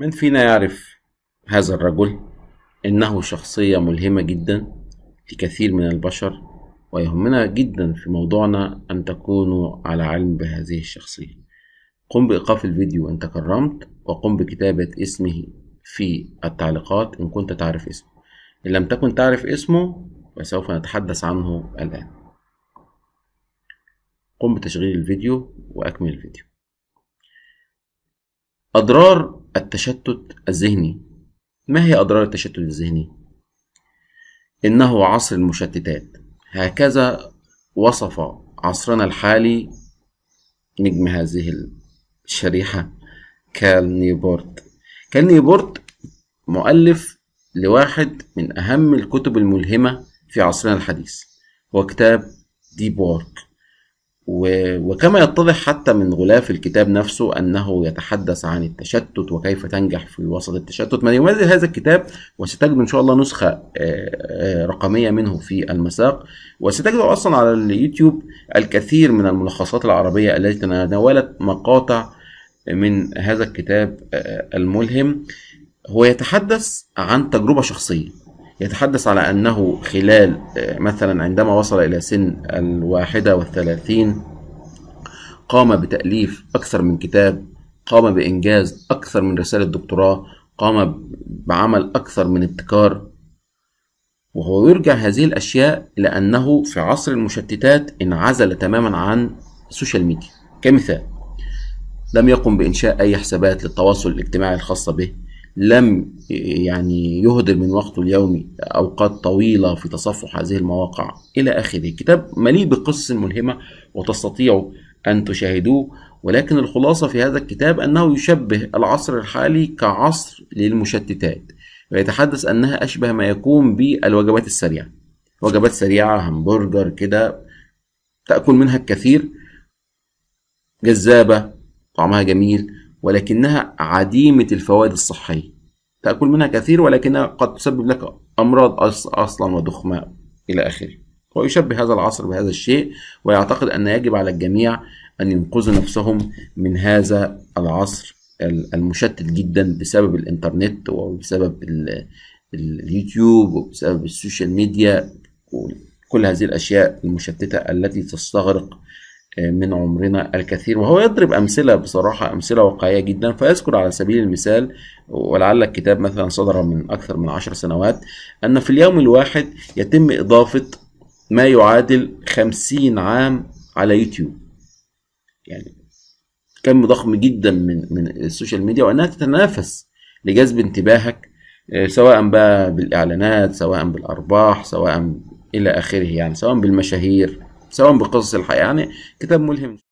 من فينا يعرف هذا الرجل إنه شخصية ملهمة جدا لكثير من البشر ويهمنا جدا في موضوعنا أن تكونوا على علم بهذه الشخصية قم بإيقاف الفيديو إن تكرمت وقم بكتابة اسمه في التعليقات إن كنت تعرف اسمه إن لم تكن تعرف اسمه فسوف نتحدث عنه الآن قم بتشغيل الفيديو وأكمل الفيديو أضرار التشتت الذهني ما هي أضرار التشتت الذهني؟ إنه عصر المشتتات هكذا وصف عصرنا الحالي نجم هذه الشريحة كال نيبورت كال نيبورت مؤلف لواحد من أهم الكتب الملهمة في عصرنا الحديث وكتاب ديب وورك وكما يتضح حتى من غلاف الكتاب نفسه أنه يتحدث عن التشتت وكيف تنجح في وسط التشتت من يميز هذا الكتاب وستجد إن شاء الله نسخة آه، آه، رقمية منه في المساق وستجد أصلا على اليوتيوب الكثير من الملخصات العربية التي تناولت مقاطع من هذا الكتاب آه، الملهم هو يتحدث عن تجربة شخصية يتحدث على أنه خلال آه، مثلا عندما وصل إلى سن الواحدة والثلاثين قام بتأليف أكثر من كتاب قام بإنجاز أكثر من رسالة دكتوراه قام بعمل أكثر من ابتكار وهو يرجع هذه الأشياء لأنه في عصر المشتتات انعزل تماما عن السوشيال ميديا كمثال لم يقم بإنشاء أي حسابات للتواصل الاجتماعي الخاصة به لم يعني يهدر من وقته اليومي أوقات طويلة في تصفح هذه المواقع إلى آخره كتاب مليء بقصص ملهمة وتستطيع أن تشاهدوه ولكن الخلاصة في هذا الكتاب أنه يشبه العصر الحالي كعصر للمشتتات ويتحدث أنها أشبه ما يكون بالوجبات السريعة وجبات سريعة همبرجر كده تأكل منها الكثير جذابة طعمها جميل ولكنها عديمة الفوائد الصحية تأكل منها كثير ولكنها قد تسبب لك أمراض أصلا ودخماء إلى آخره ويشبه هذا العصر بهذا الشيء ويعتقد أن يجب على الجميع أن ينقذوا نفسهم من هذا العصر المشتت جدا بسبب الإنترنت وبسبب اليوتيوب وبسبب السوشيال ميديا كل هذه الأشياء المشتتة التي تستغرق من عمرنا الكثير وهو يضرب أمثلة بصراحة أمثلة واقعية جدا فيذكر على سبيل المثال ولعل الكتاب مثلا صدر من أكثر من 10 سنوات أن في اليوم الواحد يتم إضافة ما يعادل 50 عام على يوتيوب يعني كم ضخم جدا من من السوشيال ميديا وانها تتنافس لجذب انتباهك آه، سواء بقى بالاعلانات سواء بالارباح سواء الى اخره يعني سواء بالمشاهير سواء بقصص الحياة يعني كتاب ملهم